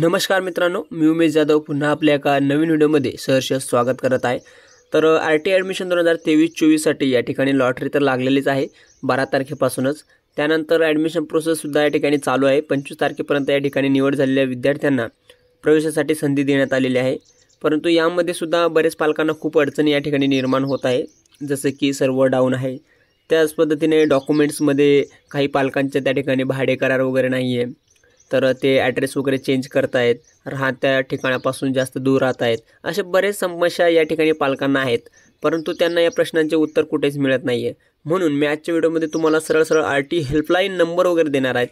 नमस्कार मित्रांनो मी उमेश जाधव पुन्हा आपल्या एका नवीन व्हिडिओमध्ये सहर्ष स्वागत करत आहे तर आर टी ॲडमिशन दोन हजार तेवीस चोवीससाठी या ठिकाणी लॉटरी तर लागलेलीच आहे बारा तारखेपासूनच त्यानंतर ॲडमिशन प्रोसेससुद्धा या ठिकाणी चालू आहे पंचवीस तारखेपर्यंत या ठिकाणी निवड झालेल्या विद्यार्थ्यांना प्रवेशासाठी संधी देण्यात आलेली आहे परंतु यामध्ये सुद्धा बरेच पालकांना खूप अडचणी या ठिकाणी निर्माण होत आहे जसं की सर्व डाऊन आहे त्याच पद्धतीने डॉक्युमेंट्समध्ये काही पालकांच्या त्या ठिकाणी भाडे करार वगैरे नाही आहे तर ते ॲड्रेस वगैरे चेंज करतायत राहत्या ठिकाणापासून जास्त दूर राहत आहेत अशा बरेच समस्या या ठिकाणी पालकांना आहेत परंतु त्यांना या प्रश्नांचे उत्तर कुठेच मिळत नाही आहे म्हणून मी आजच्या व्हिडिओमध्ये तुम्हाला सरळ सरळ आर टी हेल्पलाईन नंबर वगैरे देणार आहेत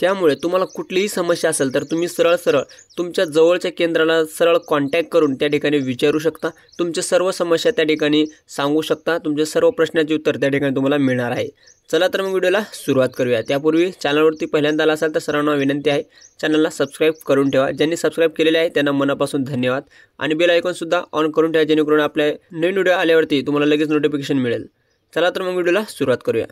त्यामुळे तुम्हाला कुठलीही समस्या असेल तर तुम्ही सरळ सरळ तुमच्या जवळच्या केंद्राला सरळ कॉन्टॅक्ट करून त्या ठिकाणी विचारू शकता तुमच्या सर्व समस्या त्या ठिकाणी सांगू शकता तुमच्या सर्व प्रश्नाचे उत्तर त्या ठिकाणी तुम्हाला मिळणार आहे चला तर मग व्हिडिओला सुरुवात करूया त्यापूर्वी चॅनलवरती पहिल्यांदा आला असाल तर सर्वांना विनंती आहे चॅनलला सबस्क्राईब करून ठेवा ज्यांनी सबस्क्राईब केलेले आहे त्यांना मनापासून धन्यवाद आणि बेल ऐकूनसुद्धा ऑन करून ठेवा जेणेकरून आपल्या नवीन व्हिडिओ आल्यावरती तुम्हाला लगेच नोटिफिकेशन मिळेल चला तर मग व्हिडिओला सुरुवात करूया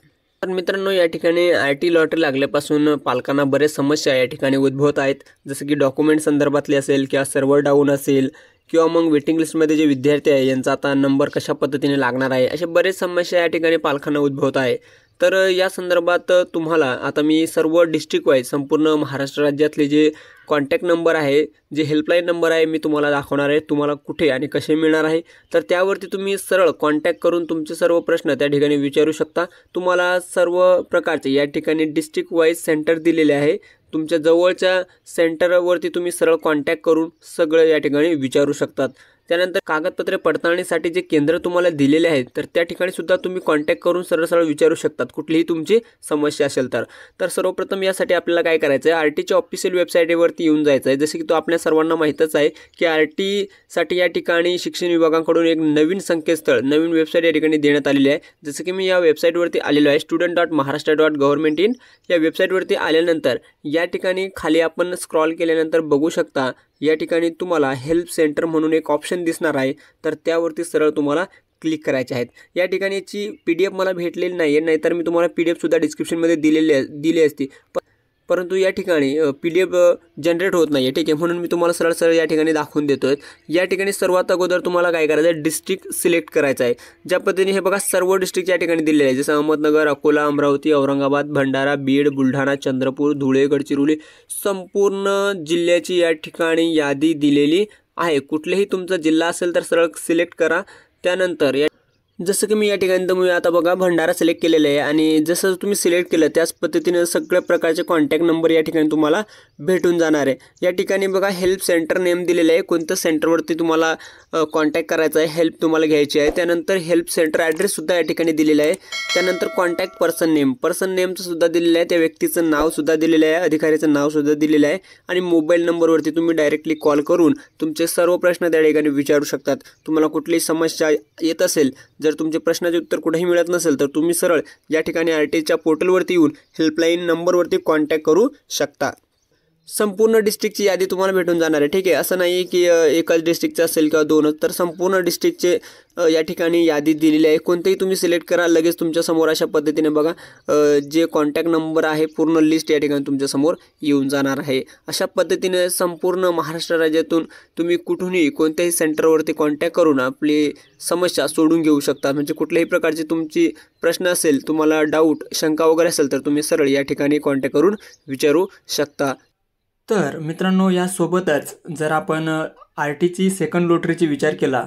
तर मित्रांनो या ठिकाणी आय टी लॉटरी लागल्यापासून पालकांना बरेच समस्या या ठिकाणी उद्भवत आहेत जसं की डॉक्युमेंट संदर्भातली असेल किंवा सर्व्हर डाऊन असेल किंवा मग वेटिंग लिस्टमध्ये जे विद्यार्थी आहे यांचा आता नंबर कशा पद्धतीने लागणार आहे अशा बरेच समस्या या ठिकाणी पालकांना उद्भवत आहे तर या संदर्भात तुम्हाला आता मी सर्व डिस्ट्रिक्ट वाईज संपूर्ण महाराष्ट्र राज्यातले जे कॉन्टॅक्ट नंबर आहे जे हेल्पलाईन नंबर आहे मी तुम्हाला दाखवणार आहे तुम्हाला कुठे आणि कसे मिळणार आहे तर त्यावरती तुम्ही सरळ कॉन्टॅक्ट करून तुमचे सर्व प्रश्न त्या ठिकाणी विचारू शकता तुम्हाला सर्व प्रकारचे या ठिकाणी डिस्ट्रिक्ट वाईज सेंटर दिलेले आहे तुमच्या जवळच्या सेंटरवरती तुम्ही सरळ कॉन्टॅक्ट करून सगळं या ठिकाणी विचारू शकतात त्यानंतर कागदपत्रे पडताळणीसाठी जे केंद्र तुम्हाला दिलेले आहेत तर त्या ठिकाणी सुद्धा तुम्ही कॉन्टॅक्ट करून सरळ सरळ विचारू शकतात कुठलीही तुमची समस्या असेल तर तर सर्वप्रथम यासाठी आपल्याला काय करायचं आहे आर टीच्या ऑफिशियल वेबसाईटवरती येऊन जायचं आहे जसे की तो आपल्या सर्वांना माहीतच आहे की आर टीसाठी या ठिकाणी शिक्षण विभागाकडून एक नवीन संकेतस्थळ नवीन वेबसाईट या ठिकाणी देण्यात आलेली आहे जसं की मी या वेबसाईटवरती आलेलो आहे student dot Maharashtra dot government in या वेबसाईटवरती आल्यानंतर या ठिकाणी खाली आपण स्क्रॉल केल्यानंतर बघू शकता या ठिकाणी तुम्हाला हेल्प सेंटर म्हणून एक ऑप्शन ऑप्शन दिसणार आहे तर त्यावरती सरळ तुम्हाला क्लिक करायचे आहेत या ठिकाणी याची पी डी एफ मला भेटलेली नाही आहे नाहीतर मी तुम्हाला पी डी एफसुद्धा डिस्क्रिप्शनमध्ये दिलेले दिली असती प परंतु या ठिकाणी पी डी एफ जनरेट होत नाही आहे ठीक आहे म्हणून मी तुम्हाला सरळ सरळ या ठिकाणी दाखवून देतो आहे या ठिकाणी सर्वात अगोदर तुम्हाला काय करायचं आहे डिस्ट्रिक्ट सिलेक्ट करायचं आहे ज्या पद्धतीने हे बघा सर्व डिस्ट्रिक्ट या ठिकाणी दिलेले आहे जसं अहमदनगर अकोला अमरावती औरंगाबाद भंडारा बीड बुलढाणा चंद्रपूर धुळे गडचिरोली संपूर्ण जिल्ह्याची या ठिकाणी यादी दिलेली आहे कुठलेही तुमचा जिल्हा असेल तर सरळ सिलेक्ट करा त्यानंतर या जसं की मी या ठिकाणी तुम्ही आता बघा भंडारा सिलेक्ट केलेलं आहे आणि जसं तुम्ही सिलेक्ट केलं त्याच पद्धतीनं सगळ्या प्रकारचे कॉन्टॅक्ट नंबर या ठिकाणी तुम्हाला भेटून जाणार आहे या ठिकाणी बघा हेल्प सेंटर नेम दिलेलं आहे कोणत्या सेंटरवरती तुम्हाला कॉन्टॅक्ट करायचा आहे हेल्प तुम्हाला घ्यायची आहे त्यानंतर हेल्प सेंटर ॲड्रेससुद्धा या ठिकाणी दिलेला आहे त्यानंतर कॉन्टॅक्ट पर्सन नेम पर्सन नेमचंसुद्धा सुद्धा दिलेलं आहे त्या व्यक्तीचं नावसुद्धा दिलेलं आहे अधिकाऱ्याचं नावसुद्धा दिलेलं आहे आणि मोबाईल नंबरवरती तुम्ही डायरेक्टली कॉल करून तुमचे सर्व प्रश्न त्या ठिकाणी विचारू शकतात तुम्हाला कुठली समस्या येत असेल जर तुमचे प्रश्नाचे उत्तर कुठेही मिळत नसेल तर तुम्ही सरळ या ठिकाणी आर एच्या पोर्टलवरती येऊन हेल्पलाईन नंबरवरती कॉन्टॅक्ट करू शकता संपूर्ण डिस्ट्रिक्टची यादी तुम्हाला भेटून जाणार आहे ठीक आहे असं नाही आहे की एकाच डिस्ट्रिक्टचं असेल किंवा दोनच तर संपूर्ण डिस्ट्रिक्टचे या ठिकाणी यादी दिलेली आहे कोणतेही तुम्ही सिलेक्ट करा लगेच तुमच्यासमोर अशा पद्धतीने बघा जे कॉन्टॅक्ट नंबर है पूर्ण लिस्ट या ठिकाणी तुमच्यासमोर येऊन जाणार आहे अशा पद्धति संपूर्ण महाराष्ट्र राज्यत तुम्हें कुछ ही कुठूनही कोणत्याही सेंटरवरती कॉन्टॅक्ट करून अपनी समस्या सोड़न घेऊ शकता मे ही प्रकार से तुम्हें प्रश्न अल तुम्हारा डाउट शंका वगैरह असेल तो तुम्हें सरल या कॉन्टैक्ट कॉन्टॅक्ट विचारू शकता तर मित्रांनो यासोबतच जर आपण आर टीची सेकंड लोटरीची विचार केला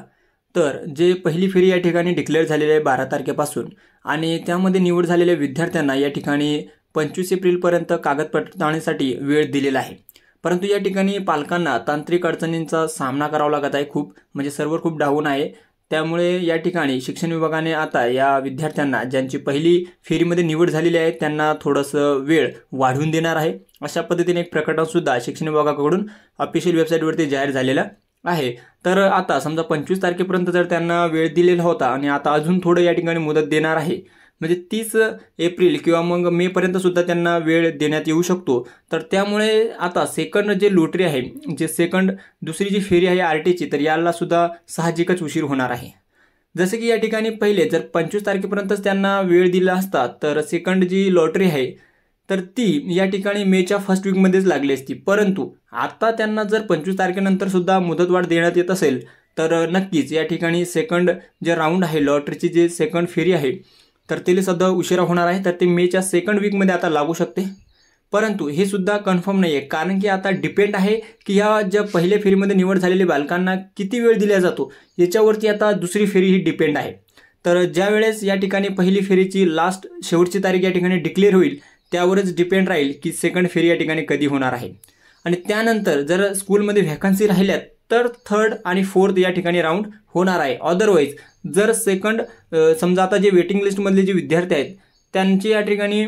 तर जे पहिली फेरी या ठिकाणी डिक्लेअर झालेली आहे बारा तारखेपासून आणि त्यामध्ये निवड झालेल्या विद्यार्थ्यांना या ठिकाणी पंचवीस एप्रिलपर्यंत कागदपत्र वेळ दिलेला आहे परंतु या ठिकाणी पालकांना तांत्रिक अडचणींचा सामना करावा लागत आहे खूप म्हणजे सर्व खूप डाऊन आहे त्यामुळे या ठिकाणी शिक्षण विभागाने आता या विद्यार्थ्यांना ज्यांची पहिली फेरीमध्ये निवड झालेली आहे त्यांना थोडंसं वेळ वाढवून देणार आहे अशा पद्धतीने एक प्रकटनसुद्धा शिक्षण विभागाकडून ऑफिशियल वेबसाईटवरती जाहीर झालेला आहे तर आता समजा पंचवीस तारखेपर्यंत जर त्यांना वेळ दिलेला होता आणि आता अजून थोडं या ठिकाणी मुदत देणार आहे म्हणजे तीस एप्रिल किंवा मग मेपर्यंतसुद्धा त्यांना वेळ देण्यात येऊ शकतो तर त्यामुळे आता सेकंड जे लोटरी आहे जे सेकंड दुसरी जी फेरी आहे आर टीची तर यालासुद्धा साहजिकच उशीर होणार आहे जसे की या ठिकाणी पहिले जर पंचवीस तारखेपर्यंतच त्यांना वेळ दिला असता तर सेकंड जी लॉटरी आहे तर ती या ठिकाणी मेच्या फर्स्ट वीकमध्येच लागली असती परंतु आता त्यांना जर पंचवीस तारखेनंतर सुद्धा मुदतवाढ देण्यात येत असेल तर नक्कीच या ठिकाणी सेकंड जे राऊंड आहे लॉटरीची जी सेकंड फेरी आहे तर ते सध्या उशिरा होणार आहे तर ते मेच्या सेकंड वीकमध्ये आता लागू शकते परंतु हे सुद्धा कन्फर्म नाही आहे कारण की आता डिपेंड आहे की ह्या ज्या पहिल्या फेरीमध्ये निवड झालेल्या बालकांना किती वेळ दिला जातो याच्यावरती आता दुसरी फेरी ही डिपेंड आहे तर ज्या वेळेस या ठिकाणी पहिली फेरीची लास्ट शेवटची तारीख या ठिकाणी डिक्लेअर होईल त्यावरच डिपेंड राहील की सेकंड फेरी या ठिकाणी कधी होणार आहे आणि त्यानंतर जर स्कूलमध्ये व्हॅकन्सी राहिल्यात तर थर्ड आणि फोर्थ या ठिकाणी राऊंड होणार आहे अदरवाईज जर सेकंड समजा आता जे वेटिंग लिस्टमधले जे विद्यार्थी आहेत त्यांची या ठिकाणी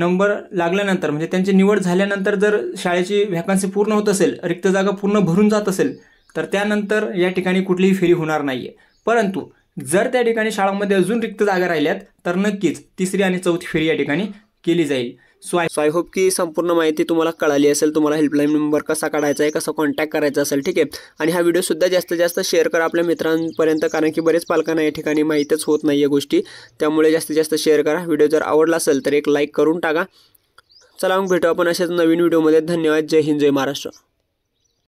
नंबर लागल्यानंतर म्हणजे त्यांची निवड झाल्यानंतर जर शाळेची व्हॅकन्सी पूर्ण होत असेल रिक्त जागा पूर्ण भरून जात असेल तर त्यानंतर या ठिकाणी कुठलीही फेरी होणार नाही आहे परंतु जर त्या ठिकाणी शाळांमध्ये अजून रिक्त जागा राहिल्यात तर नक्कीच तिसरी आणि चौथी फेरी या ठिकाणी केली जाईल so I so I hope की संपूर्ण माहिती तुम्हाला कळाली असेल तुम्हाला हेल्पलाईन नंबर कसा काढायचा आहे कसा कॉन्टॅक्ट करायचा असेल ठीक आहे आणि हा व्हिडिओसुद्धा जास्तीत जास्त शेअर करा आपल्या मित्रांपर्यंत कारण की बरेच पालकांना या ठिकाणी माहितीच होत नाही आहे गोष्टी त्यामुळे जास्तीत जास्त शेअर करा व्हिडिओ जर आवडला असेल तर एक लाईक करून टाका चला मग भेटू आपण अशाच नवीन व्हिडिओमध्ये धन्यवाद जय हिंद जय महाराष्ट्र